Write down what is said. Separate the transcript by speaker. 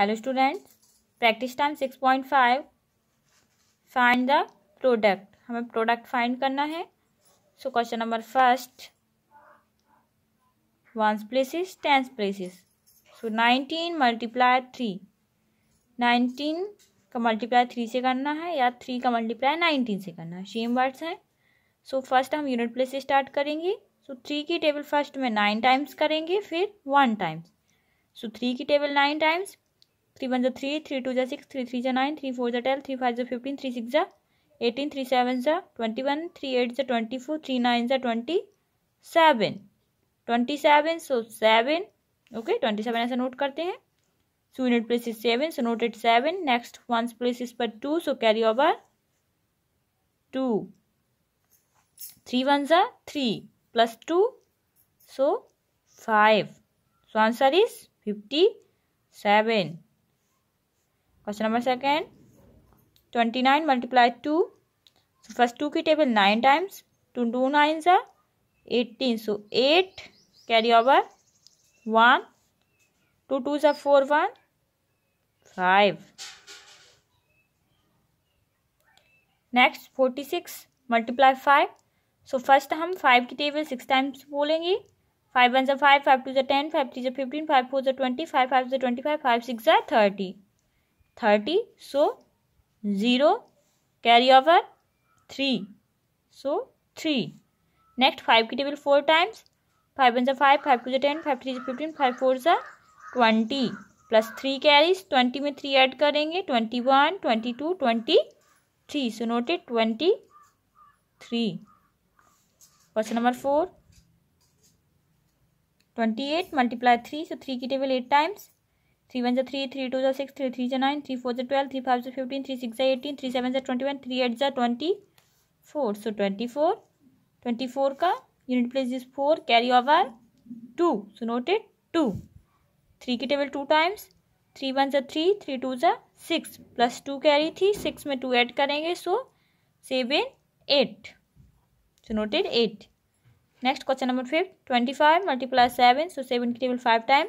Speaker 1: hello practice time six point five find the product हमें product find करना है so question number first ones places tens places so nineteen multiply three nineteen का multiply three से करना है या three का मल्टीप्लाई नाइनटीन से करना है सेम वर्ड्स हैं सो फर्स्ट हम यूनिट प्लेस से स्टार्ट करेंगे सो so, थ्री की टेबल फर्स्ट में नाइन टाइम्स करेंगे फिर वन टाइम्स सो थ्री की table nine times three one जो थ्री थ्री टू जै सिक्स थ्री थ्री जो नाइन थ्री फोर जो ट्वेल्व थ्री फाइव जो फिफ्टीन थ्री सिक्स जो एटीन थ्री सेवन जो ट्वेंटी वन थ्री एट जो twenty four three nine जो twenty seven twenty seven so seven okay twenty seven ऐसा note करते हैं so unit place is seven so note it seven next ones place is पर two so carry over two three one जो three plus two so five so answer is fifty seven question number second twenty nine multiply two so first two की table nine times two two nine सा eighteen so eight carry over one two two सा four one five next forty six multiply five so first हम five की table six times बोलेंगे five one सा five five two सा ten five three जो fifteen five four जो twenty five five जो twenty five five six सा thirty thirty so zero carry over three so three next five की table four times five one सा five five two जो ten five three जो fifteen five four सा twenty plus three carries twenty में three add करेंगे twenty one twenty two twenty three so noted twenty three question number four twenty eight multiply three so three की table eight times three one जै three three two जो six three three जो nine three four जो twelve three five जो fifteen three six जै eighteen three seven जै twenty one three eight जै twenty four so twenty four twenty four का unit place is four carry over two so noted two three की table two times three one जै three three two जै six plus two carry थी six में two add करेंगे so seven eight so noted eight next question number fifth twenty five multiply seven so seven की table five time